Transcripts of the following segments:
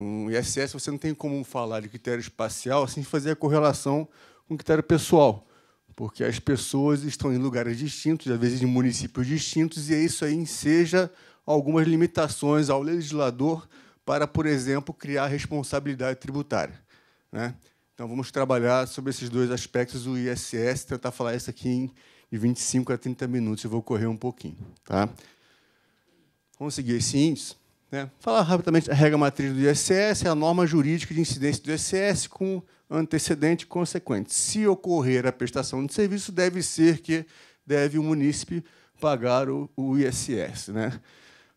Um ISS você não tem como falar de critério espacial sem fazer a correlação com o critério pessoal, porque as pessoas estão em lugares distintos, às vezes em municípios distintos, e isso aí enseja algumas limitações ao legislador para, por exemplo, criar responsabilidade tributária. Né? Então, vamos trabalhar sobre esses dois aspectos, o ISS, tentar falar isso aqui em de 25 a 30 minutos, eu vou correr um pouquinho. Tá? Vamos seguir esse índice. Né? Falar rapidamente a regra matriz do ISS, é a norma jurídica de incidência do ISS com antecedente consequente. Se ocorrer a prestação de serviço, deve ser que deve o munícipe pagar o, o ISS. Né?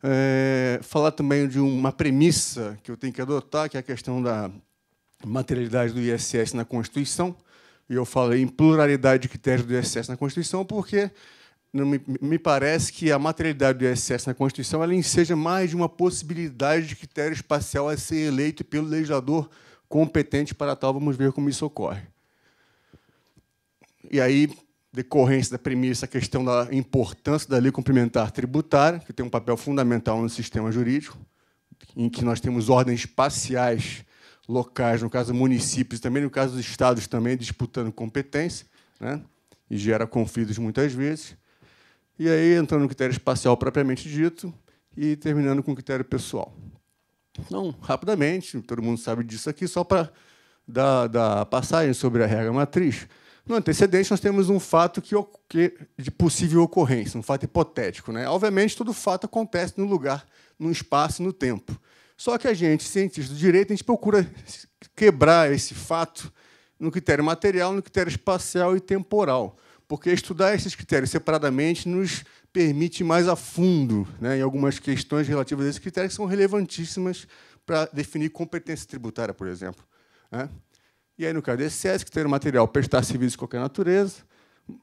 É, falar também de uma premissa que eu tenho que adotar, que é a questão da materialidade do ISS na Constituição. E eu falei em pluralidade de critérios do ISS na Constituição, porque me, me parece que a materialidade do ISS na Constituição ela seja mais de uma possibilidade de critério espacial a ser eleito pelo legislador competente para tal. Vamos ver como isso ocorre. E aí, decorrência da premissa, a questão da importância da lei complementar tributária, que tem um papel fundamental no sistema jurídico, em que nós temos ordens espaciais locais, no caso municípios, também no caso dos estados também disputando competência, né? e gera conflitos muitas vezes e aí entrando no critério espacial propriamente dito e terminando com o critério pessoal. Então, rapidamente, todo mundo sabe disso aqui, só para dar, dar passagem sobre a regra matriz. No antecedente, nós temos um fato que, que, de possível ocorrência, um fato hipotético. Né? Obviamente, todo fato acontece no lugar, no espaço e no tempo. Só que a gente, cientista do direito, a gente procura quebrar esse fato no critério material, no critério espacial e temporal porque estudar esses critérios separadamente nos permite mais a fundo né, em algumas questões relativas a esses critérios que são relevantíssimas para definir competência tributária, por exemplo. Né? E aí, no caso desse SESC, ter material prestar serviço de qualquer natureza,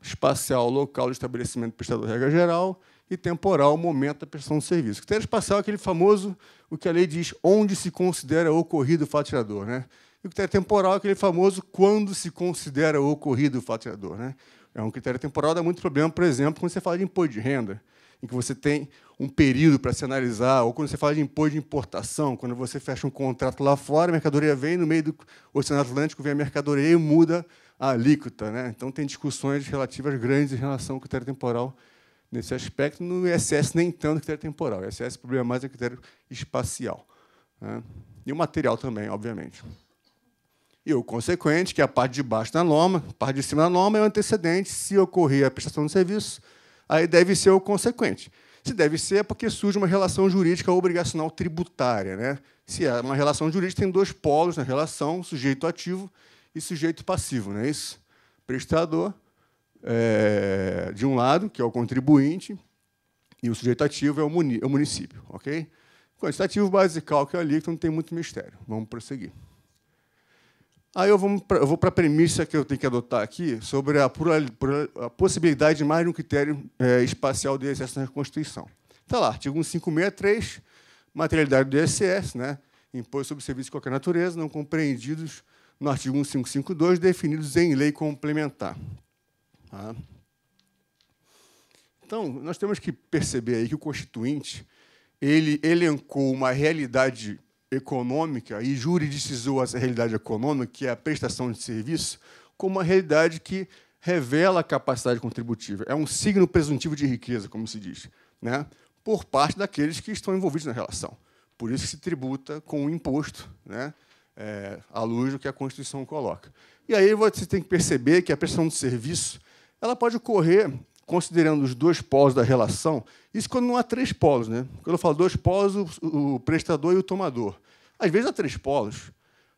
espacial, local de estabelecimento prestador de regra geral e temporal, momento da prestação do serviço. O critério espacial é aquele famoso, o que a lei diz, onde se considera ocorrido o fato Né? E o critério temporal é aquele famoso quando se considera ocorrido o fato Né? É um critério temporal, dá muito problema, por exemplo, quando você fala de imposto de renda, em que você tem um período para se analisar, ou quando você fala de imposto de importação, quando você fecha um contrato lá fora, a mercadoria vem no meio do Oceano Atlântico, vem a mercadoria e muda a alíquota. Né? Então, tem discussões relativas grandes em relação ao critério temporal nesse aspecto. No ISS, nem tanto o critério temporal. O ISS, o problema mais é o critério espacial. Né? E o material também, obviamente. E o consequente, que é a parte de baixo da norma, a parte de cima da norma é o antecedente, se ocorrer a prestação de serviço, aí deve ser o consequente. Se deve ser, é porque surge uma relação jurídica obrigacional tributária. Né? Se é uma relação jurídica, tem dois polos na relação, sujeito ativo e sujeito passivo, não é isso? Prestador, é, de um lado, que é o contribuinte, e o sujeito ativo é o, é município. ok? Quantitativo basical, que é o que não tem muito mistério. Vamos prosseguir. Aí eu vou para a premissa que eu tenho que adotar aqui sobre a, a possibilidade de mais de um critério é, espacial de ISS na Constituição. Está lá, artigo 1563, materialidade do ISS, né? imposto sobre serviços de qualquer natureza, não compreendidos no artigo 1552, definidos em lei complementar. Tá? Então, nós temos que perceber aí que o Constituinte ele elencou uma realidade econômica e juridicizou essa realidade econômica, que é a prestação de serviço, como uma realidade que revela a capacidade contributiva. É um signo presuntivo de riqueza, como se diz, né? por parte daqueles que estão envolvidos na relação. Por isso se tributa com o imposto, né? é, à luz do que a Constituição coloca. E aí você tem que perceber que a prestação de serviço ela pode ocorrer considerando os dois polos da relação, isso quando não há três polos, né? Quando eu falo dois polos, o, o prestador e o tomador. Às vezes há três polos.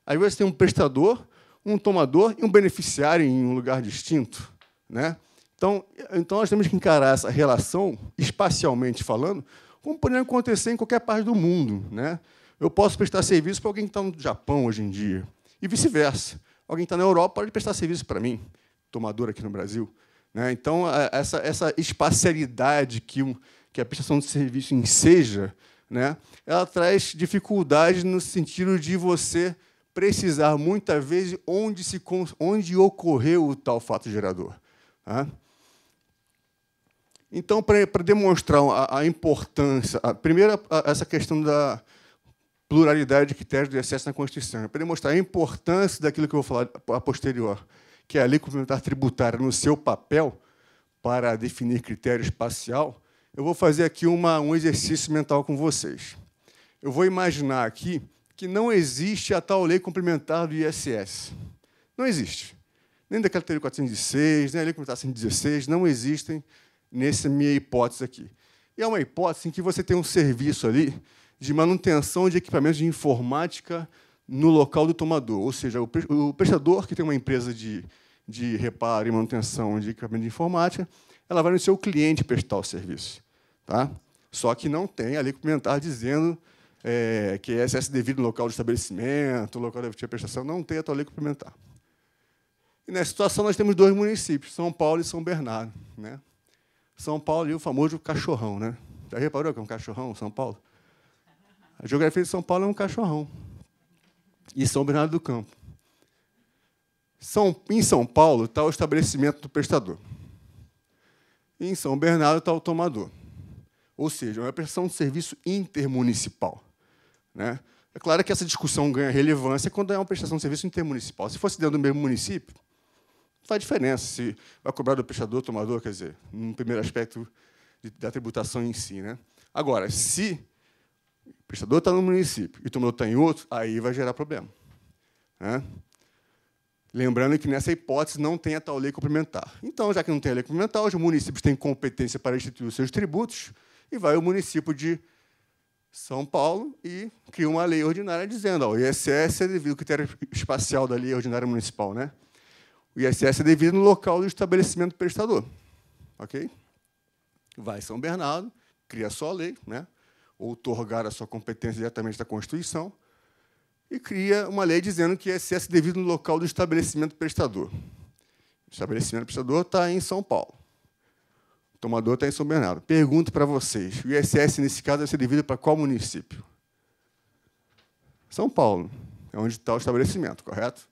Às vezes tem um prestador, um tomador e um beneficiário em um lugar distinto, né? Então, então nós temos que encarar essa relação espacialmente falando, como poderia acontecer em qualquer parte do mundo, né? Eu posso prestar serviço para alguém que está no Japão hoje em dia e vice-versa. Alguém que está na Europa pode prestar serviço para mim, tomador aqui no Brasil. Né? Então, essa, essa espacialidade que, um, que a prestação de serviço enseja, né? ela traz dificuldades no sentido de você precisar, muitas vezes, onde, se, onde ocorreu o tal fato gerador. Tá? Então, para demonstrar a, a importância, a, primeiro, a, essa questão da pluralidade de critérios de acesso na Constituição, para demonstrar a importância daquilo que eu vou falar a posterior que é a lei complementar tributária, no seu papel para definir critério espacial, eu vou fazer aqui uma, um exercício mental com vocês. Eu vou imaginar aqui que não existe a tal lei complementar do ISS. Não existe. Nem da categoria 406, nem a lei complementar 116, não existem nessa minha hipótese aqui. E é uma hipótese em que você tem um serviço ali de manutenção de equipamentos de informática no local do tomador. Ou seja, o prestador que tem uma empresa de, de reparo e manutenção de equipamento de informática, ela vai no seu cliente prestar o serviço. Tá? Só que não tem ali complementar dizendo é, que é excesso devido no local do estabelecimento, local da prestação, não tem a tua lei complementar. E nessa situação nós temos dois municípios, São Paulo e São Bernardo. Né? São Paulo e o famoso cachorrão. Né? Já reparou que é um cachorrão, São Paulo? A geografia de São Paulo é um cachorrão e São Bernardo do Campo. São, em São Paulo está o estabelecimento do prestador. em São Bernardo está o tomador. Ou seja, é uma prestação de serviço intermunicipal. Né? É claro que essa discussão ganha relevância quando é uma prestação de serviço intermunicipal. Se fosse dentro do mesmo município, não faz diferença se vai cobrar do prestador ou tomador, quer dizer, no primeiro aspecto da tributação em si. Né? Agora, se prestador está no município e o tomador está em outro, aí vai gerar problema. Né? Lembrando que nessa hipótese não tem a tal lei complementar. Então, já que não tem a lei complementar, os municípios têm competência para instituir os seus tributos e vai o município de São Paulo e cria uma lei ordinária dizendo ó, o ISS é devido ao critério espacial da lei ordinária municipal. Né? O ISS é devido no local do estabelecimento prestador. ok? Vai São Bernardo, cria só lei, né? outorgar a sua competência diretamente da Constituição, e cria uma lei dizendo que é excesso devido no local do estabelecimento prestador. O estabelecimento prestador está em São Paulo. O tomador está em São Bernardo. Pergunto para vocês, o ISS, nesse caso, vai ser devido para qual município? São Paulo. É onde está o estabelecimento, correto?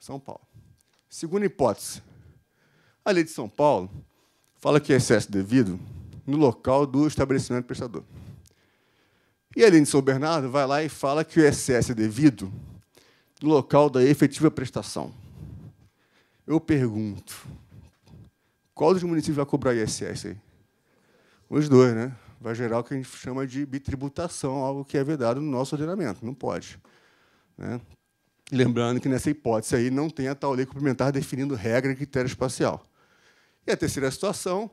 São Paulo. Segunda hipótese. A lei de São Paulo fala que é excesso devido no local do estabelecimento prestador. E além de São Bernardo, vai lá e fala que o excesso é devido no local da efetiva prestação. Eu pergunto, qual dos municípios vai cobrar ISS aí? Os dois, né? Vai gerar o que a gente chama de bitributação, algo que é vedado no nosso ordenamento, não pode. Né? Lembrando que nessa hipótese aí não tem a tal lei complementar definindo regra e critério espacial. E a terceira situação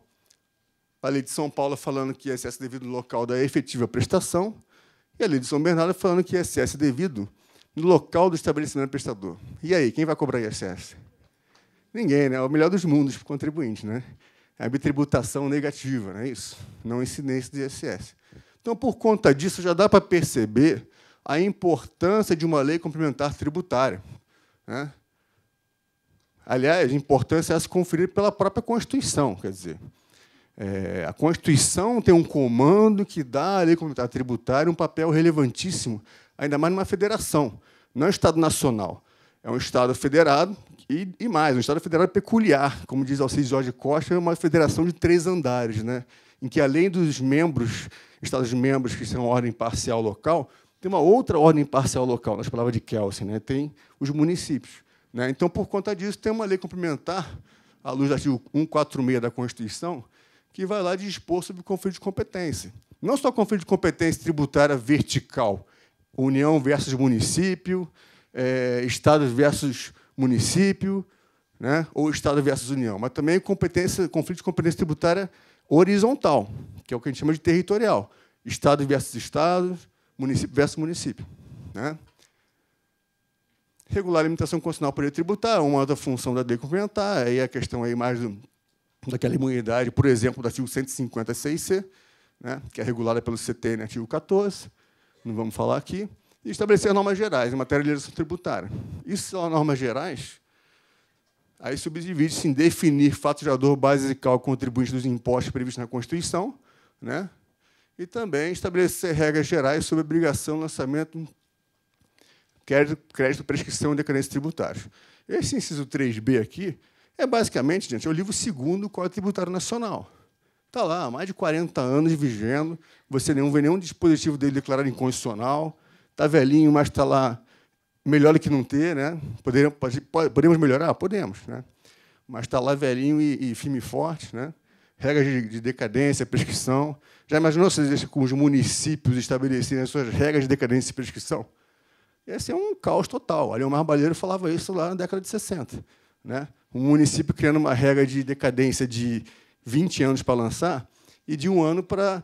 a lei de São Paulo falando que ISS devido no local da efetiva prestação, e a lei de São Bernardo falando que ISS devido no local do estabelecimento prestador. E aí, quem vai cobrar ISS? Ninguém, né? É o melhor dos mundos para o contribuinte, né? É a tributação negativa, não é isso? Não incidência do ISS. Então, por conta disso, já dá para perceber a importância de uma lei complementar tributária. Né? Aliás, a importância é se conferir pela própria Constituição, quer dizer. É, a Constituição tem um comando que dá à lei comunitária tributária um papel relevantíssimo, ainda mais numa federação. Não é um Estado nacional, é um Estado federado e, e mais, um Estado federado peculiar. Como diz Alcides Jorge Costa, é uma federação de três andares, né? em que, além dos membros, Estados-membros que são ordem parcial local, tem uma outra ordem parcial local, nas palavras de Kelsen, né? tem os municípios. Né? Então, por conta disso, tem uma lei complementar, à luz do artigo 146 da Constituição, que vai lá dispor sobre o conflito de competência. Não só conflito de competência tributária vertical, União versus município, é, Estado versus município, né, ou Estado versus União, mas também competência, conflito de competência tributária horizontal, que é o que a gente chama de territorial. Estado versus Estado, município versus município. Né? Regular a limitação constitucional para ele tributar, uma outra função da lei complementar, aí a questão aí mais do daquela imunidade, por exemplo, do artigo 156C, né, que é regulada pelo CTN, artigo 14, não vamos falar aqui, e estabelecer normas gerais em matéria de legislação tributária. Isso são normas gerais, aí subdivide-se em definir fato gerador, base e cálculo contribuinte dos impostos previstos na Constituição, né, e também estabelecer regras gerais sobre obrigação, lançamento, crédito, crédito prescrição e decadência tributária. Esse inciso 3B aqui é basicamente, gente, é o livro segundo do Código Tributário Nacional. Está lá, há mais de 40 anos vigendo, você não vê nenhum dispositivo dele declarado inconstitucional, está velhinho, mas está lá melhor do que não ter, né? Poderíamos, podemos melhorar? Podemos, né? Mas está lá velhinho e, e, firme e forte, né? Regras de, de decadência, prescrição. Já imaginou se os municípios estabelecerem as suas regras de decadência e prescrição? Esse é um caos total. Leomar Balheiro falava isso lá na década de 60 né? um município criando uma regra de decadência de 20 anos para lançar e de um ano para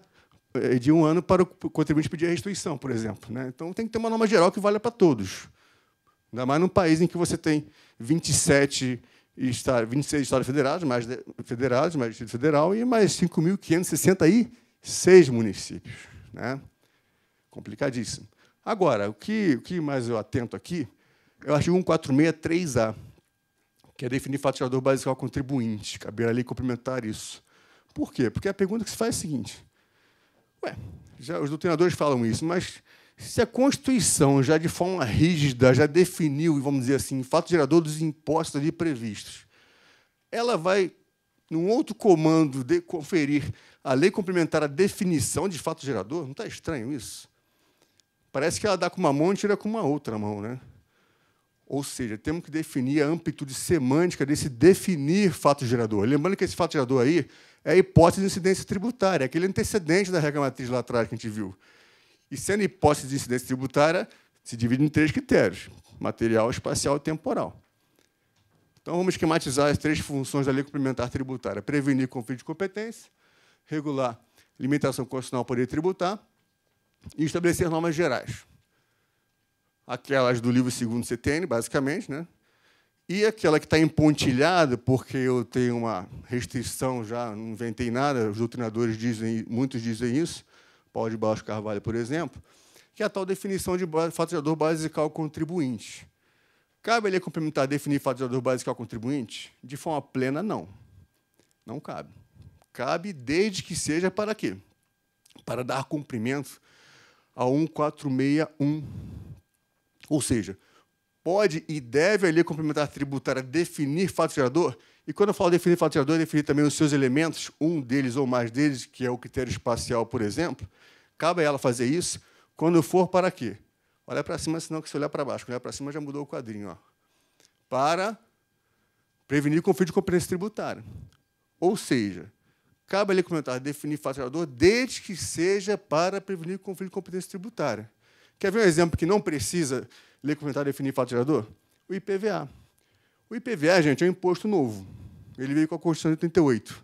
eh, de um ano para o contribuinte pedir a restituição, por exemplo. Né? Então tem que ter uma norma geral que valha para todos. Ainda mais num país em que você tem 27 estados, 26 estados federados, mais federados, mais Distrito Federal, e mais 5.566 municípios. Né? Complicadíssimo. Agora, o que, o que mais eu atento aqui é o artigo 146, 3A que é definir gerador básico ao contribuinte. Caberá ali complementar isso. Por quê? Porque a pergunta que se faz é a seguinte: ué, já, os doutrinadores falam isso, mas se a Constituição já de forma rígida já definiu, vamos dizer assim, fato gerador dos impostos ali previstos, ela vai, num outro comando, de conferir a lei complementar a definição de fato gerador? Não está estranho isso? Parece que ela dá com uma mão e tira com uma outra mão, né? Ou seja, temos que definir a amplitude semântica desse definir fato gerador. Lembrando que esse fato gerador aí é a hipótese de incidência tributária, é aquele antecedente da regra matriz lá atrás que a gente viu. E sendo hipótese de incidência tributária, se divide em três critérios: material, espacial e temporal. Então, vamos esquematizar as três funções da lei complementar tributária: prevenir conflito de competência, regular limitação constitucional ao poder tributar e estabelecer normas gerais aquelas do livro segundo CTN, basicamente, né? E aquela que está empontilhada, porque eu tenho uma restrição já, não inventei nada, os doutrinadores dizem, muitos dizem isso, Paulo de Barros Carvalho, por exemplo, que é a tal definição de faturador basical contribuinte. Cabe ele complementar definir faturador basical contribuinte? De forma plena, não. Não cabe. Cabe desde que seja para quê? Para dar cumprimento a 1461 ou seja, pode e deve a lei complementar tributária definir fato gerador? E quando eu falo definir fato gerador, é definir também os seus elementos, um deles ou mais deles, que é o critério espacial, por exemplo. Cabe a ela fazer isso quando for para quê? Olha para cima, senão que se olhar para baixo. Olhar para cima já mudou o quadrinho. Ó. Para prevenir conflito de competência tributária. Ou seja, cabe a lei complementar definir fato gerador desde que seja para prevenir conflito de competência tributária. Quer ver um exemplo que não precisa ler comentário definir fato gerador? O IPVA. O IPVA, gente, é um imposto novo. Ele veio com a Constituição de 88.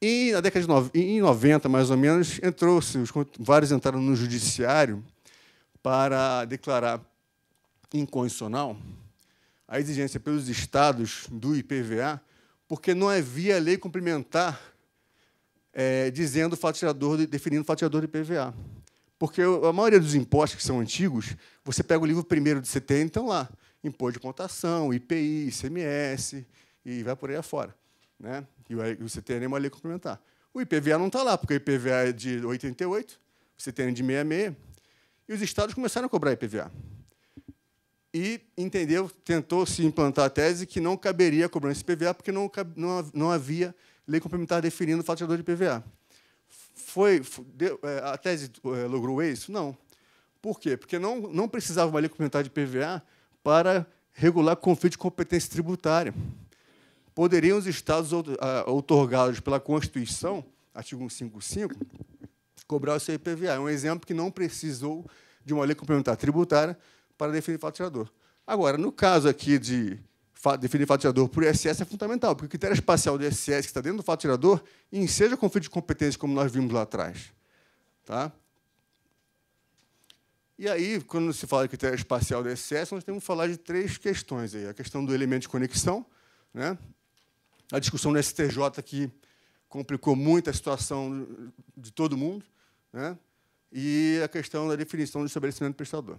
E na década de em 90, mais ou menos, entrou-se, vários entraram no judiciário para declarar incondicional a exigência pelos estados do IPVA, porque não havia lei complementar é, dizendo fatiador, definindo fatiador de IPVA. Porque a maioria dos impostos que são antigos, você pega o livro primeiro de CT, estão lá, imposto de contação, IPI, ICMS, e vai por aí afora. Né? E o CTN é uma lei complementar. O IPVA não está lá, porque o IPVA é de 88, o CTN é de 66, e os estados começaram a cobrar IPVA. E entendeu, tentou se implantar a tese que não caberia cobrar esse IPVA, porque não, não, não havia lei complementar definindo o faturador de IPVA. Foi, deu, é, a tese é, logrou isso? Não. Por quê? Porque não, não precisava uma lei complementar de PVA para regular conflito de competência tributária. Poderiam os estados outorgados pela Constituição, artigo 155, cobrar o seu IPVA. É um exemplo que não precisou de uma lei complementar tributária para definir o faturador. Agora, no caso aqui de definir fato tirador por ISS é fundamental, porque o critério espacial do ISS que está dentro do fato tirador enseja conflito de competência, como nós vimos lá atrás. Tá? E aí, quando se fala de critério espacial do ISS, nós temos que falar de três questões. Aí. A questão do elemento de conexão, né? a discussão do STJ que complicou muito a situação de todo mundo, né? e a questão da definição do estabelecimento prestador.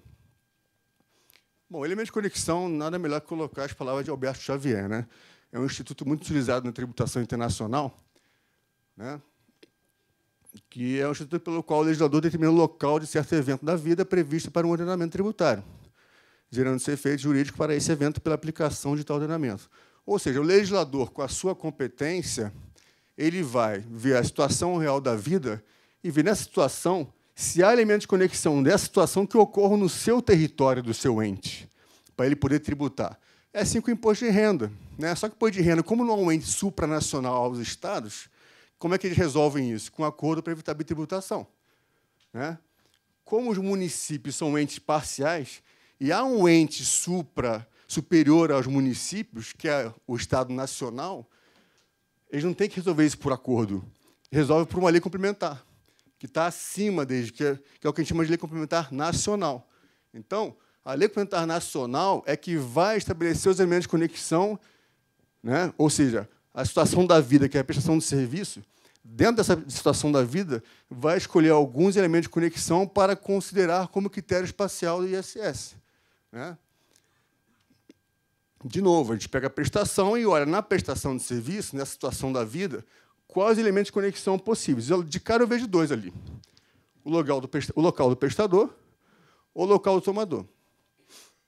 Bom, elemento é de conexão, nada melhor que colocar as palavras de Alberto Xavier. Né? É um instituto muito utilizado na tributação internacional, né? que é um instituto pelo qual o legislador determina o local de certo evento da vida previsto para um ordenamento tributário, gerando-se efeito jurídico para esse evento pela aplicação de tal ordenamento. Ou seja, o legislador, com a sua competência, ele vai ver a situação real da vida e ver nessa situação se há elementos de conexão dessa situação que ocorram no seu território do seu ente, para ele poder tributar. É assim com o imposto de renda. Né? Só que o imposto de renda, como não é um ente supranacional aos estados, como é que eles resolvem isso? Com acordo para evitar a bitributação. Né? Como os municípios são entes parciais, e há um ente supra superior aos municípios, que é o Estado Nacional, eles não têm que resolver isso por acordo. Resolve por uma lei complementar que está acima desde, que é, que é o que a gente chama de lei complementar nacional. Então, a lei complementar nacional é que vai estabelecer os elementos de conexão, né? ou seja, a situação da vida, que é a prestação de serviço, dentro dessa situação da vida, vai escolher alguns elementos de conexão para considerar como critério espacial do ISS. Né? De novo, a gente pega a prestação e olha na prestação de serviço, nessa situação da vida, quais elementos de conexão possíveis. Eu, de cara eu vejo dois ali. O local do, o local do prestador ou o local do tomador.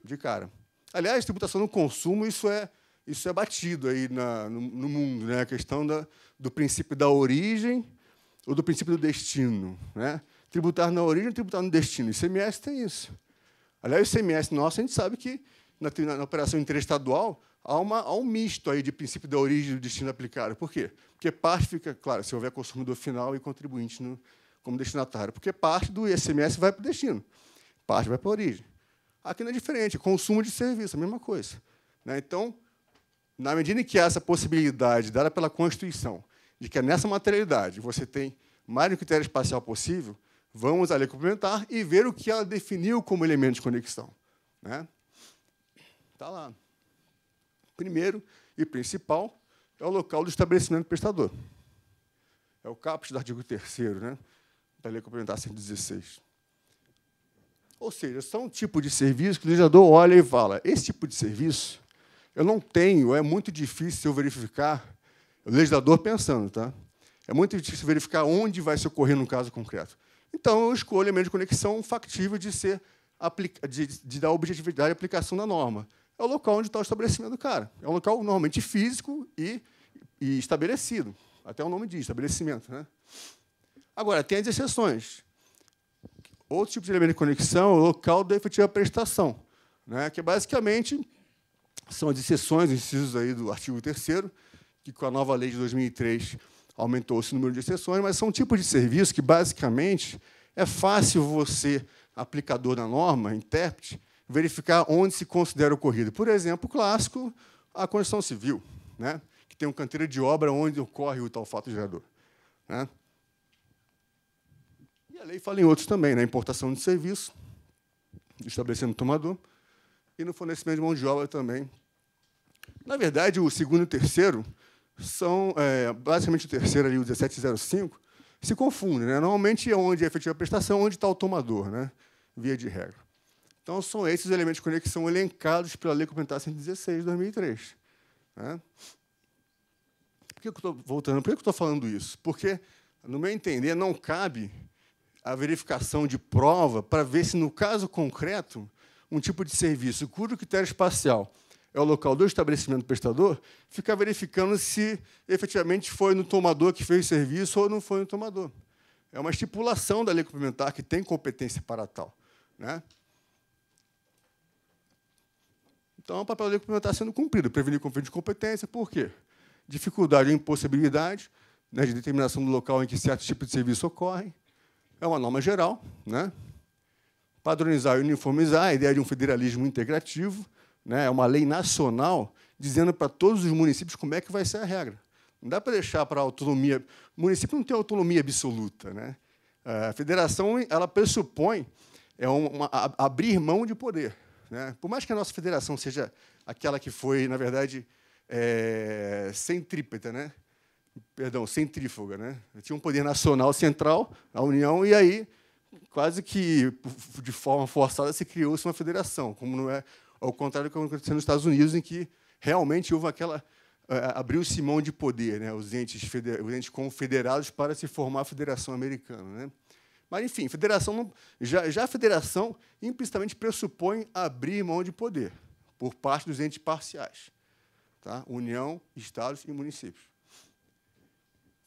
De cara. Aliás, tributação no consumo, isso é, isso é batido aí na, no, no, mundo, né? a questão da, do princípio da origem ou do princípio do destino. Né? Tributar na origem, tributar no destino. O ICMS tem isso. Aliás, o ICMS nosso, a gente sabe que na, na, na operação interestadual, há, uma, há um misto aí de princípio da origem do destino aplicado. Por quê? Porque parte fica, claro, se houver consumidor final e contribuinte no, como destinatário, porque parte do ICMS vai para o destino, parte vai para a origem. Aqui não é diferente, consumo de serviço, a mesma coisa. Né? Então, na medida em que há essa possibilidade dada pela Constituição de que é nessa materialidade você tem mais do critério espacial possível, vamos ali complementar e ver o que ela definiu como elemento de conexão. Né? Tá lá primeiro e principal é o local do estabelecimento prestador. É o caput do artigo 3 né, da Lei Complementar 116. Ou seja, são um tipo de serviço que o legislador olha e fala: esse tipo de serviço eu não tenho, é muito difícil eu verificar, o legislador pensando, tá? É muito difícil verificar onde vai se ocorrer num caso concreto. Então, eu escolho a meio de conexão factível de, ser de, de dar objetividade à aplicação da norma é o local onde está o estabelecimento do cara. É um local normalmente físico e, e estabelecido. Até o nome diz, estabelecimento. Né? Agora, tem as exceções. Outro tipo de elemento de conexão é o local da efetiva prestação, né? que é basicamente são as exceções, incisos aí do artigo 3 que com a nova lei de 2003 aumentou-se o número de exceções, mas são tipos de serviço que, basicamente, é fácil você, aplicador da norma, intérprete, verificar onde se considera ocorrido. Por exemplo, clássico, a construção civil, né? que tem um canteiro de obra onde ocorre o tal fato gerador. Né? E a lei fala em outros também, na né? importação de serviço, estabelecendo o tomador, e no fornecimento de mão de obra também. Na verdade, o segundo e o terceiro são, é, basicamente o terceiro ali, o 1705, se confundem. Né? Normalmente é onde é efetiva a prestação, onde está o tomador, né? via de regra. Então, são esses os elementos de conexão elencados pela Lei Complementar 116 de 2003. Né? Por que eu estou voltando? Por que eu estou falando isso? Porque, no meu entender, não cabe a verificação de prova para ver se, no caso concreto, um tipo de serviço cujo critério espacial é o local do estabelecimento do prestador, ficar verificando se efetivamente foi no tomador que fez o serviço ou não foi no tomador. É uma estipulação da lei complementar que tem competência para tal. Né? Então, é o papel do lei está sendo cumprido. Prevenir conflito de competência, por quê? Dificuldade ou impossibilidade né, de determinação do local em que certos tipos de serviço ocorrem. É uma norma geral. Né? Padronizar e uniformizar a ideia de um federalismo integrativo. Né? É uma lei nacional dizendo para todos os municípios como é que vai ser a regra. Não dá para deixar para a autonomia. O município não tem autonomia absoluta. Né? É, a federação ela pressupõe é uma, abrir mão de poder. Né? Por mais que a nossa federação seja aquela que foi, na verdade, é, centrípeta, né? perdão, centrífuga, né? tinha um poder nacional central, a União, e aí, quase que de forma forçada, se criou-se uma federação, como não é ao contrário do que aconteceu nos Estados Unidos, em que realmente houve aquela é, abriu-se mão de poder, né? os, entes os entes confederados, para se formar a Federação Americana. Né? Mas, enfim, federação não, já, já a federação implicitamente pressupõe abrir mão de poder por parte dos entes parciais, tá? União, Estados e municípios.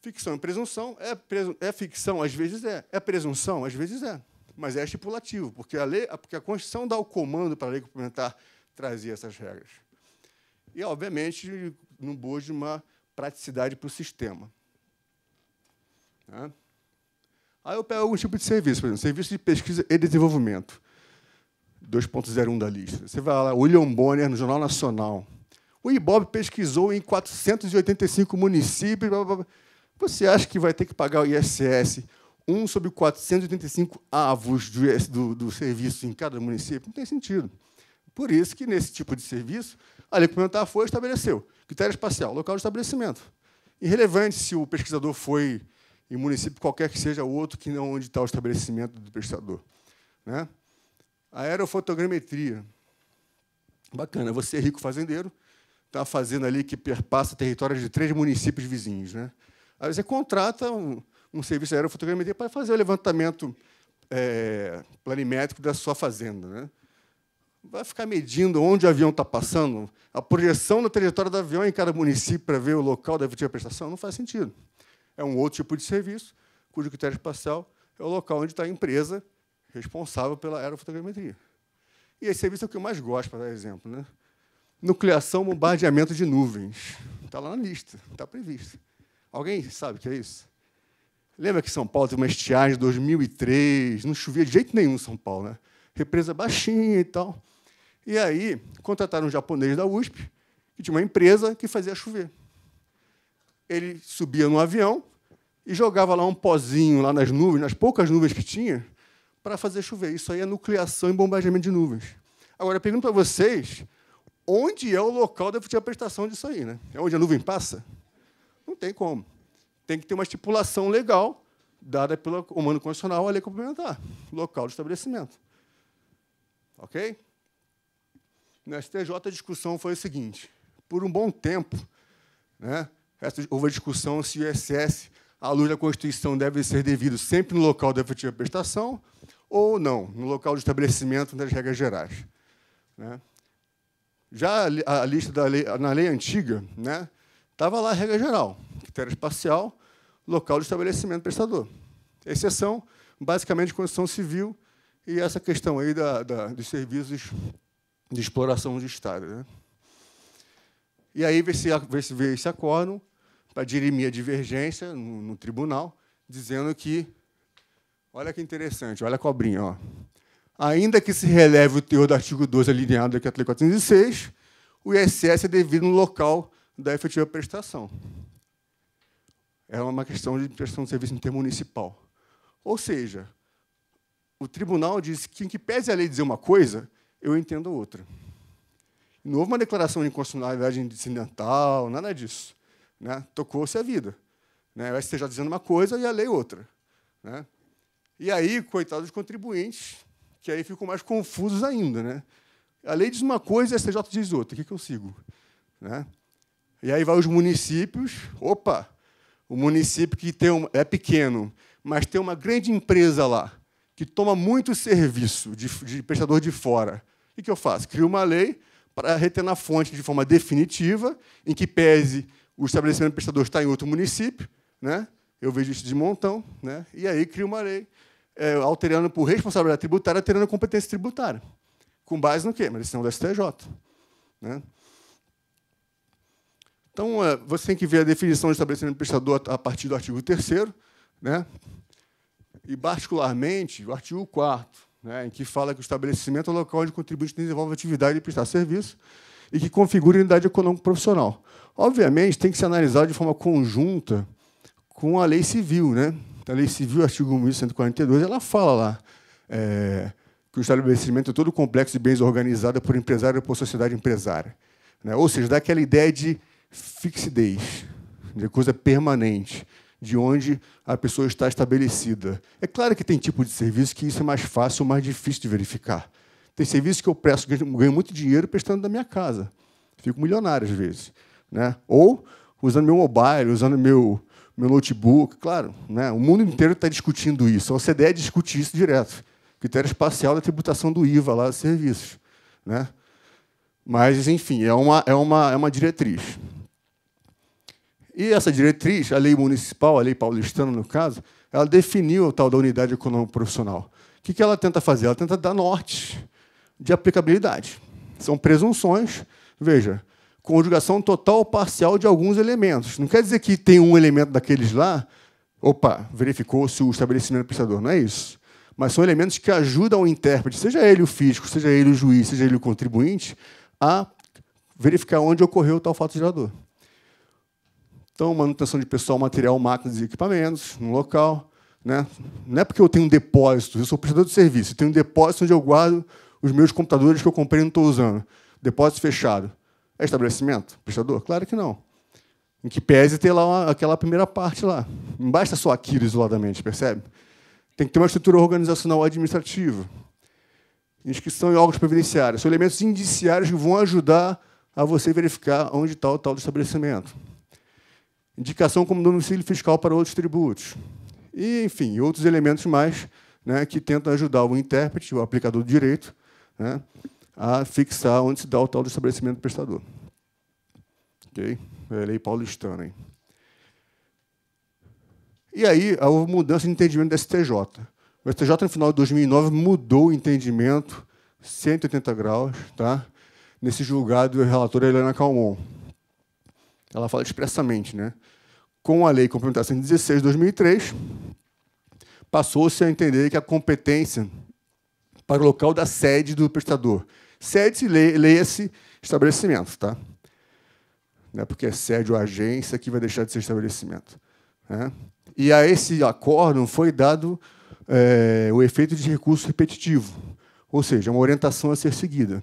Ficção e presunção é, presun é ficção, às vezes é. É presunção, às vezes é. Mas é estipulativo, porque a, lei, porque a Constituição dá o comando para a lei complementar trazer essas regras. E, obviamente, no bojo de uma praticidade para o sistema. Né? Aí eu pego algum tipo de serviço, por exemplo, serviço de pesquisa e desenvolvimento. 2.01 da lista. Você vai lá, William Bonner, no Jornal Nacional. O IBOB pesquisou em 485 municípios. Blá, blá, blá. Você acha que vai ter que pagar o ISS 1 sobre 485 avos do, do, do serviço em cada município? Não tem sentido. Por isso que, nesse tipo de serviço, a Lei Complementar foi estabeleceu critério espacial, local de estabelecimento. Irrelevante se o pesquisador foi em município qualquer que seja outro que não onde está o estabelecimento do prestador. Né? Aerofotogrametria. Bacana, você é rico fazendeiro, está fazendo ali que perpassa territórios de três municípios vizinhos. Né? Aí você contrata um, um serviço de aerofotogrametria para fazer o levantamento é, planimétrico da sua fazenda. Né? Vai ficar medindo onde o avião está passando, a projeção da trajetória do avião em cada município para ver o local da efetiva prestação? Não faz sentido é um outro tipo de serviço, cujo critério espacial é o local onde está a empresa responsável pela aerofotogrametria. E esse serviço é o que eu mais gosto, para dar exemplo. Né? Nucleação, bombardeamento de nuvens. Está lá na lista, está previsto. Alguém sabe o que é isso? Lembra que São Paulo teve uma estiagem em 2003? Não chovia de jeito nenhum em São Paulo, né? Represa baixinha e tal. E aí, contrataram um japonês da USP, que tinha uma empresa que fazia chover ele subia no avião e jogava lá um pozinho lá nas nuvens, nas poucas nuvens que tinha, para fazer chover. Isso aí é nucleação e bombardeamento de nuvens. Agora, eu pergunto para vocês, onde é o local da prestação disso aí? Né? É onde a nuvem passa? Não tem como. Tem que ter uma estipulação legal dada pelo humano constitucional à lei complementar, local de estabelecimento. Ok? No STJ, a discussão foi o seguinte. Por um bom tempo, né, houve a discussão se o ISS, à luz da Constituição, deve ser devido sempre no local da efetiva prestação ou não, no local de estabelecimento das regras gerais. Né? Já a lista da lei, na lei antiga, né, estava lá a regra geral, critério espacial, local de estabelecimento prestador. Exceção, basicamente, condição Civil e essa questão aí da, da, dos serviços de exploração do Estado. Né? E aí vê se, vê se vê esse acórdão para dirimir a divergência no, no, tribunal, dizendo que, olha que interessante, olha a cobrinha, ó. ainda que se releve o teor do artigo 12 alineado aqui até 406, o ISS é devido no local da efetiva prestação. É uma questão de prestação de serviço intermunicipal. Ou seja, o tribunal diz que, em que pese a lei dizer uma coisa, eu entendo outra. Não houve uma declaração de inconstitucionalidade incidental, nada disso. Né? Tocou-se a vida. Né? O STJ dizendo uma coisa e a lei outra. Né? E aí, coitados dos contribuintes, que aí ficam mais confusos ainda. Né? A lei diz uma coisa e a STJ diz outra. O que, que eu sigo? Né? E aí vai os municípios. Opa! O município que tem um, é pequeno, mas tem uma grande empresa lá, que toma muito serviço de, de prestador de fora. O que, que eu faço? Crio uma lei para reter na fonte de forma definitiva, em que pese o estabelecimento prestador está em outro município, né? eu vejo isso de montão, né? e aí cria uma lei é, alterando por responsabilidade tributária, alterando a competência tributária. Com base no quê? Na decisão do STJ. Né? Então, é, você tem que ver a definição de estabelecimento prestador a partir do artigo 3 né? e, particularmente, o artigo 4 né? em que fala que o estabelecimento é o local onde o contribuinte desenvolve atividade e prestar serviço e que configura unidade econômica profissional. Obviamente, tem que se analisar de forma conjunta com a lei civil. Né? A lei civil, artigo 1142, ela fala lá é, que o estabelecimento é todo complexo de bens organizado por empresário ou por sociedade empresária. Né? Ou seja, dá aquela ideia de fixidez, de coisa permanente, de onde a pessoa está estabelecida. É claro que tem tipo de serviço que isso é mais fácil ou mais difícil de verificar. Tem serviço que eu presto, ganho muito dinheiro prestando da minha casa. Fico milionário às vezes. Né? Ou usando meu mobile, usando meu, meu notebook. Claro, né? o mundo inteiro está discutindo isso. A OCDE é discute isso direto. Critério espacial da tributação do IVA lá dos serviços. Né? Mas, enfim, é uma, é uma, é uma diretriz. E essa diretriz, a lei municipal, a lei paulistana, no caso, ela definiu o tal da unidade econômica profissional. O que ela tenta fazer? Ela tenta dar norte de aplicabilidade. São presunções. Veja, conjugação total ou parcial de alguns elementos. Não quer dizer que tem um elemento daqueles lá, opa, verificou-se o estabelecimento prestador. Não é isso. Mas são elementos que ajudam o intérprete, seja ele o físico, seja ele o juiz, seja ele o contribuinte, a verificar onde ocorreu tal fato gerador. Então, manutenção de pessoal, material, máquinas e equipamentos no local. Né? Não é porque eu tenho um depósito, eu sou prestador de serviço, eu tenho um depósito onde eu guardo os meus computadores que eu comprei e não estou usando. Depósito fechado. É estabelecimento? Prestador? Claro que não. Em que pese ter lá uma, aquela primeira parte lá. Não basta só aquilo isoladamente, percebe? Tem que ter uma estrutura organizacional administrativa. Inscrição em órgãos previdenciários. São elementos indiciários que vão ajudar a você verificar onde está o tal do estabelecimento. Indicação como domicílio fiscal para outros tributos. E, enfim, outros elementos mais né, que tentam ajudar o intérprete, o aplicador do direito, né, a fixar onde se dá o tal do estabelecimento do prestador. Ok? É lei paulistana. Hein? E aí houve mudança de entendimento do STJ. O STJ, no final de 2009, mudou o entendimento 180 graus, tá? nesse julgado do relator Helena Calmon. Ela fala expressamente, né? Com a lei complementar 116 de 2003, passou-se a entender que a competência para o local da sede do prestador Sede-se, leia-se estabelecimento, tá? É porque é sede ou agência que vai deixar de ser estabelecimento. Né? E a esse acórdão foi dado é, o efeito de recurso repetitivo, ou seja, uma orientação a ser seguida.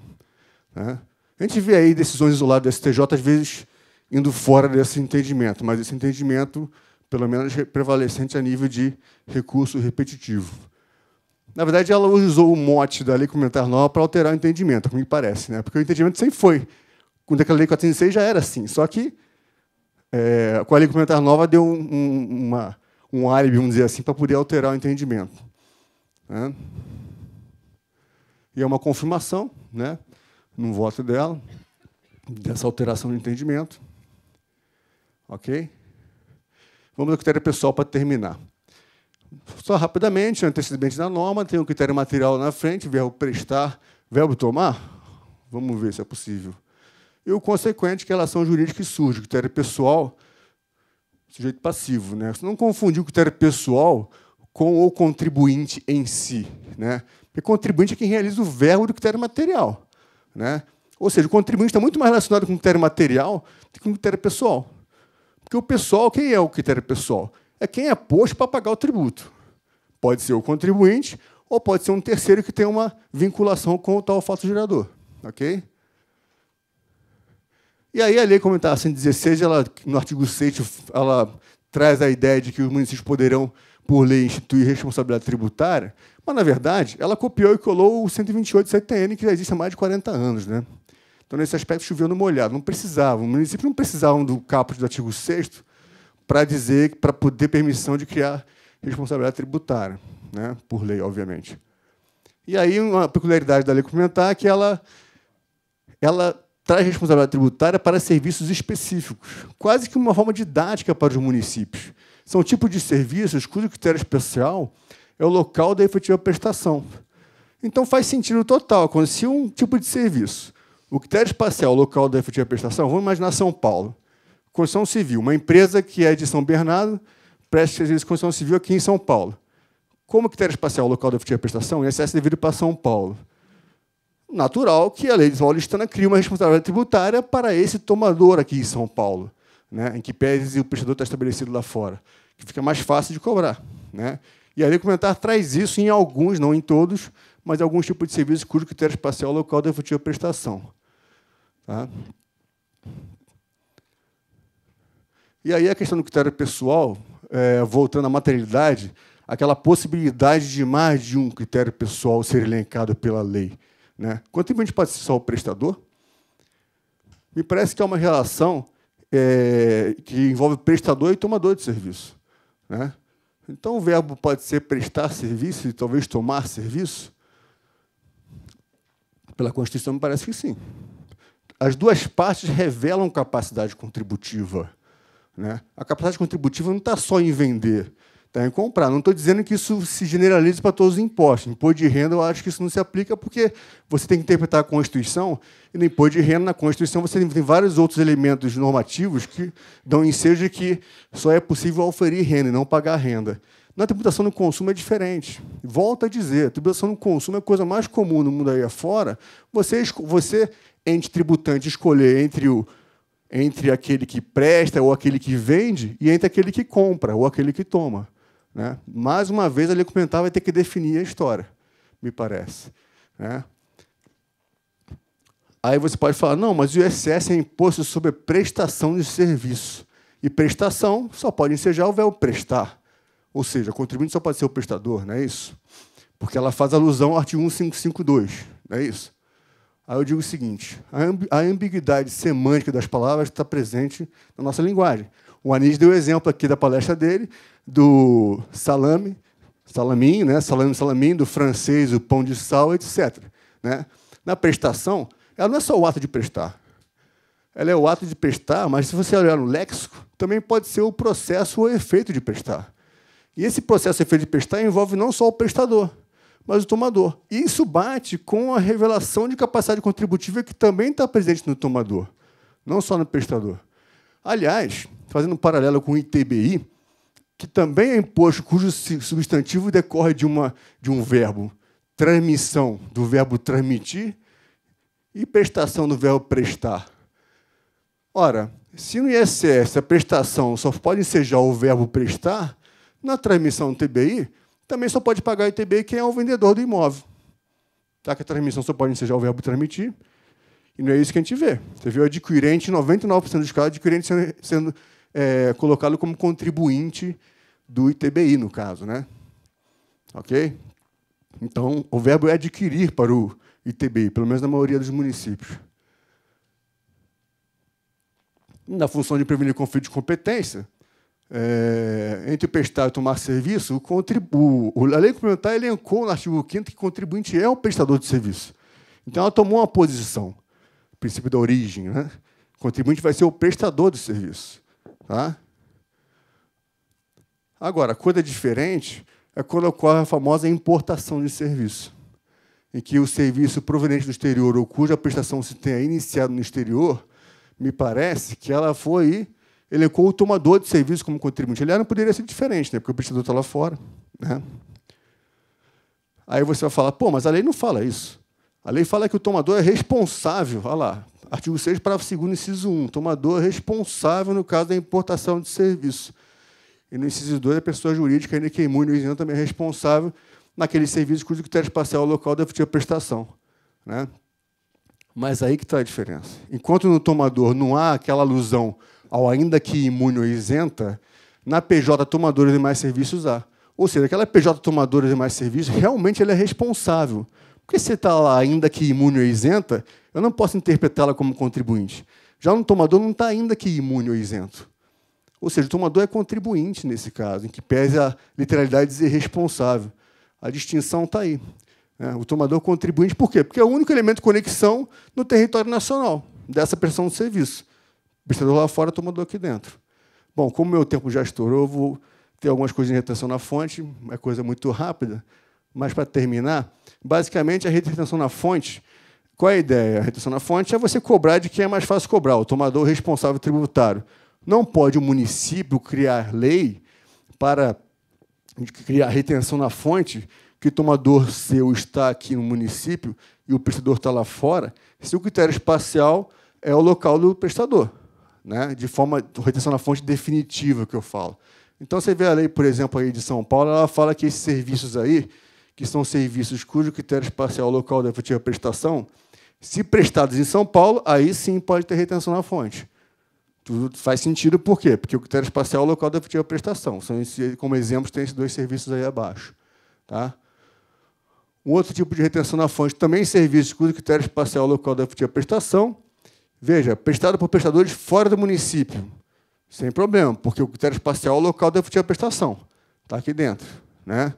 Né? A gente vê aí decisões isoladas do STJ, às vezes, indo fora desse entendimento, mas esse entendimento, pelo menos, é prevalecente a nível de recurso repetitivo. Na verdade, ela usou o mote da Lei Complementar Nova para alterar o entendimento, como me parece, né? porque o entendimento sempre foi. Quando aquela Lei 406 já era assim, só que é, com a Lei Complementar Nova deu um, uma, um álibi, vamos dizer assim, para poder alterar o entendimento. Né? E é uma confirmação, né, num voto dela, dessa alteração de entendimento. Ok? Vamos ao critério pessoal para terminar. Só rapidamente, antecedentes né, da norma, tem um critério material na frente, verbo prestar, verbo tomar. Vamos ver se é possível. E o consequente, é que é a relação jurídica que surge, critério pessoal, sujeito passivo. Né? Você não confundir o critério pessoal com o contribuinte em si. Né? Porque contribuinte é quem realiza o verbo do critério material. Né? Ou seja, o contribuinte está muito mais relacionado com o critério material do que com o critério pessoal. Porque o pessoal, quem é o critério pessoal? é quem é posto para pagar o tributo. Pode ser o contribuinte ou pode ser um terceiro que tem uma vinculação com o tal fato gerador. Ok? E aí a lei comentar 116, assim, ela, no artigo 6, ela traz a ideia de que os municípios poderão, por lei, instituir responsabilidade tributária, mas, na verdade, ela copiou e colou o 128 CTN, que já existe há mais de 40 anos. Né? Então, nesse aspecto, choveu no molhado. Não precisava. O município não precisava do caput do artigo 6 para dizer, para poder permissão de criar responsabilidade tributária, né? por lei, obviamente. E aí uma peculiaridade da lei complementar é que ela, ela traz responsabilidade tributária para serviços específicos, quase que uma forma didática para os municípios. São tipos de serviços cujo critério especial é o local da efetiva prestação. Então faz sentido total, quando se um tipo de serviço, o critério espacial, o local da efetiva prestação, vamos imaginar São Paulo. Construção Civil, uma empresa que é de São Bernardo, presta serviço de construção civil aqui em São Paulo. Como que espacial local da futura prestação, ISS é devido para São Paulo? Natural que a lei de Paulo cria uma responsabilidade tributária para esse tomador aqui em São Paulo, né? em que pese o prestador está estabelecido lá fora, que fica mais fácil de cobrar. Né? E a lei comentar traz isso em alguns, não em todos, mas em alguns tipos de serviços cujo critério espacial local da futura prestação. Tá? E aí a questão do critério pessoal, é, voltando à materialidade, aquela possibilidade de mais de um critério pessoal ser elencado pela lei. Né? Quanto tempo a gente pode ser só o prestador? Me parece que é uma relação é, que envolve prestador e tomador de serviço. Né? Então, o verbo pode ser prestar serviço e talvez tomar serviço? Pela Constituição, me parece que sim. As duas partes revelam capacidade contributiva. Né? A capacidade contributiva não está só em vender, está em comprar. Não estou dizendo que isso se generalize para todos os impostos. Imposto de renda, eu acho que isso não se aplica, porque você tem que interpretar a Constituição, e no imposto de renda, na Constituição, você tem vários outros elementos normativos que dão ensejo de que só é possível oferir renda e não pagar renda. Na tributação do consumo é diferente. Volto a dizer, a tributação do consumo é a coisa mais comum no mundo aí afora. Você, você ente tributante, escolher entre o entre aquele que presta ou aquele que vende e entre aquele que compra ou aquele que toma. Né? Mais uma vez, ali comentar vai ter que definir a história, me parece. Né? Aí você pode falar, não, mas o ISS é imposto sobre prestação de serviço. E prestação só pode ensejar o verbo prestar. Ou seja, o contribuinte só pode ser o prestador, não é isso? Porque ela faz alusão ao artigo 1552, não é isso? Aí eu digo o seguinte: a ambiguidade semântica das palavras está presente na nossa linguagem. O Anis deu o exemplo aqui da palestra dele do salame, salaminho, né? Salame, salaminho, do francês, o pão de sal, etc. Né? Na prestação, ela não é só o ato de prestar. Ela é o ato de prestar, mas se você olhar no léxico, também pode ser o processo ou o efeito de prestar. E esse processo ou efeito de prestar envolve não só o prestador, mas o tomador. E isso bate com a revelação de capacidade contributiva que também está presente no tomador, não só no prestador. Aliás, fazendo um paralelo com o ITBI, que também é imposto cujo substantivo decorre de, uma, de um verbo transmissão, do verbo transmitir, e prestação do verbo prestar. Ora, se no ISS a prestação só pode ensejar o verbo prestar, na transmissão do TBI também só pode pagar o ITB quem é o vendedor do imóvel. Tá? Que a transmissão só pode ensejar o verbo transmitir. E não é isso que a gente vê. Você vê o adquirente, 99% dos casos, adquirente sendo, sendo é, colocado como contribuinte do ITBI, no caso. Né? Ok? Então, o verbo é adquirir para o ITBI, pelo menos na maioria dos municípios. Na função de prevenir conflito de competência, é, entre prestar e tomar serviço, o contribu a lei complementar elencou no artigo 5 que o contribuinte é o prestador de serviço. Então, ela tomou uma posição, o princípio da origem. Né? O contribuinte vai ser o prestador do serviço. Tá? Agora, a coisa é diferente, é quando ocorre a famosa importação de serviço, em que o serviço proveniente do exterior ou cuja prestação se tenha iniciado no exterior, me parece que ela foi elencou é o tomador de serviço como contribuinte. Ele não poderia ser diferente, né? porque o prestador está lá fora. Né? Aí você vai falar, pô, mas a lei não fala isso. A lei fala que o tomador é responsável, olha lá, artigo 6, parágrafo 2, inciso 1, tomador é responsável no caso da importação de serviço. E no inciso 2, a pessoa jurídica, ainda que imune, o também é responsável naquele serviço, cujo critério espacial local da efetiva prestação. Né? Mas aí que está a diferença. Enquanto no tomador não há aquela alusão ao ainda que imune ou isenta, na PJ Tomadores de Mais Serviços A. Ou seja, aquela PJ Tomadores de Mais Serviços, realmente ela é responsável. Porque se está lá ainda que imune ou isenta, eu não posso interpretá-la como contribuinte. Já no tomador não está ainda que imune ou isento. Ou seja, o tomador é contribuinte nesse caso, em que pese a literalidade dizer responsável. A distinção está aí. Né? O tomador contribuinte, por quê? Porque é o único elemento de conexão no território nacional dessa prestação de serviço prestador lá fora, o tomador aqui dentro. Bom, como meu tempo já estourou, vou ter algumas coisas em retenção na fonte, é coisa muito rápida, mas para terminar, basicamente a retenção na fonte, qual é a ideia? A retenção na fonte é você cobrar de quem é mais fácil cobrar, o tomador responsável tributário. Não pode o município criar lei para criar retenção na fonte que o tomador seu está aqui no município e o prestador está lá fora, se o critério espacial é o local do prestador né, de forma retenção na fonte definitiva que eu falo. Então você vê a lei, por exemplo, aí de São Paulo, ela fala que esses serviços aí, que são serviços cujo critério espacial local da efetiva prestação, se prestados em São Paulo, aí sim pode ter retenção na fonte. Tudo faz sentido por quê? Porque o critério espacial local da efetiva prestação. São esse, como exemplos, tem esses dois serviços aí abaixo. Tá? Um outro tipo de retenção na fonte também serviços cujo critério espacial local da efetiva prestação Veja, prestado por prestadores fora do município. Sem problema, porque o critério espacial é o local da efetiva prestação. Está aqui dentro. Né?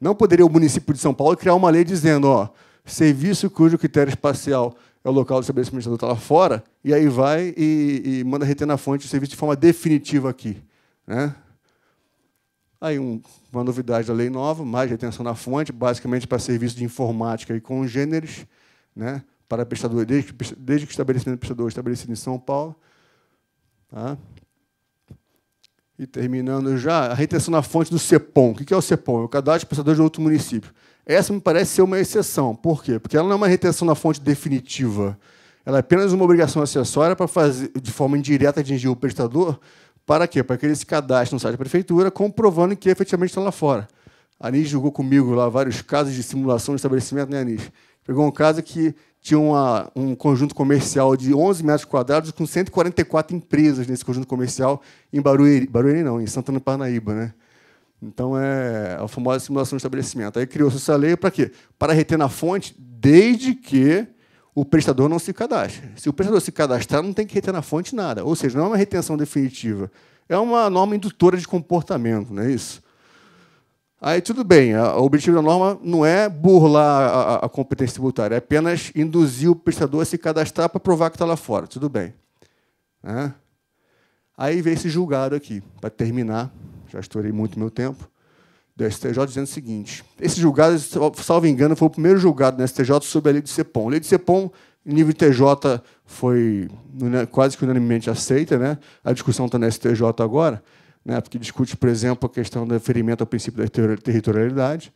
Não poderia o município de São Paulo criar uma lei dizendo ó, serviço cujo critério espacial é o local do estabelecimento está tá lá fora, e aí vai e, e, manda reter na fonte o serviço de forma definitiva aqui. Né? Aí um, uma novidade da lei nova, mais retenção na fonte, basicamente para serviço de informática e congêneres, né? para prestador, desde, desde que o estabelecimento prestador estabelecido em São Paulo. Tá? E terminando já, a retenção na fonte do CEPOM. O que é o CEPOM? É o cadastro de prestador de outro município. Essa me parece ser uma exceção. Por quê? Porque ela não é uma retenção na fonte definitiva. Ela é apenas uma obrigação acessória para fazer, de forma indireta, atingir o prestador. Para quê? Para que ele se cadastre no site da prefeitura, comprovando que efetivamente está lá fora. A Anis julgou comigo lá vários casos de simulação de estabelecimento, né, Anis? Pegou um caso que tinha uma, um conjunto comercial de 11 metros quadrados com 144 empresas nesse conjunto comercial em Barueri. Barueri não, em Santana Parnaíba, né? Então é a famosa simulação de estabelecimento. Aí criou-se essa lei para quê? Para reter na fonte, desde que o prestador não se cadastre. Se o prestador se cadastrar, não tem que reter na fonte nada. Ou seja, não é uma retenção definitiva. É uma norma indutora de comportamento, não é isso? Aí tudo bem, o objetivo da norma não é burlar a, competência tributária, é apenas induzir o prestador a se cadastrar para provar que está lá fora, tudo bem. Né? Aí vem esse julgado aqui, para terminar, já estourei muito meu tempo, do STJ dizendo o seguinte, esse julgado, salvo engano, foi o primeiro julgado no STJ sobre a lei de CEPOM. A lei de CEPOM, nível TJ, foi quase que unanimemente aceita, né? a discussão está no STJ agora, né, porque discute, por exemplo, a questão do ferimento ao princípio da territorialidade,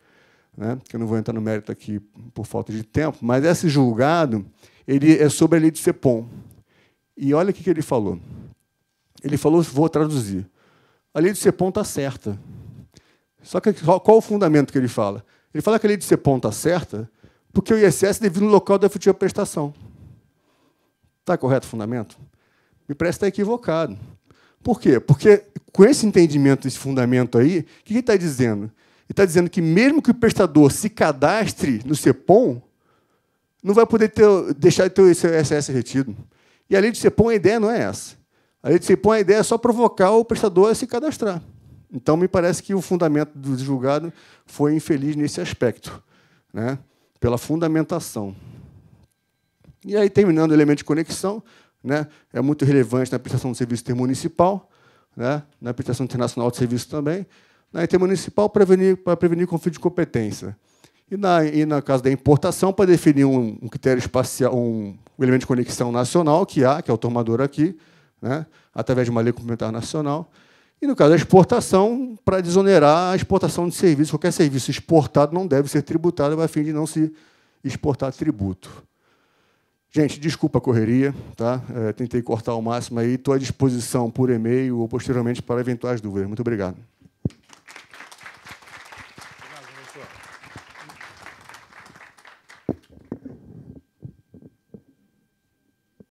né, que eu não vou entrar no mérito aqui por falta de tempo, mas esse julgado ele é sobre a lei de Cepom. E olha o que ele falou. Ele falou, vou traduzir. A lei de Cepom está certa. Só que qual o fundamento que ele fala? Ele fala que a lei de Cepom está certa porque o ISS devido no local da futura prestação. Está correto o fundamento? Me parece estar tá equivocado. Por quê? Porque com esse entendimento, esse fundamento aí, o que ele está dizendo? Ele está dizendo que mesmo que o prestador se cadastre no CEPOM, não vai poder ter, deixar de ter o seu SS retido. E a lei de CEPOM, a ideia não é essa. A lei de CEPOM, a ideia é só provocar o prestador a se cadastrar. Então, me parece que o fundamento do julgado foi infeliz nesse aspecto, né? pela fundamentação. E aí, terminando o elemento de conexão, né? é muito relevante na prestação de serviço intermunicipal, né? na prestação internacional de serviço também, na né? intermunicipal para prevenir, para prevenir conflito de competência. E na, e na casa da importação, para definir um, um critério espacial, um, um, elemento de conexão nacional, que há, que é o tomador aqui, né? através de uma lei complementar nacional. E no caso da exportação, para desonerar a exportação de serviços. Qualquer serviço exportado não deve ser tributado, a fim de não se exportar tributo. Gente, desculpa a correria, tá? É, tentei cortar ao máximo aí. Estou à disposição por e-mail ou posteriormente para eventuais dúvidas. Muito obrigado.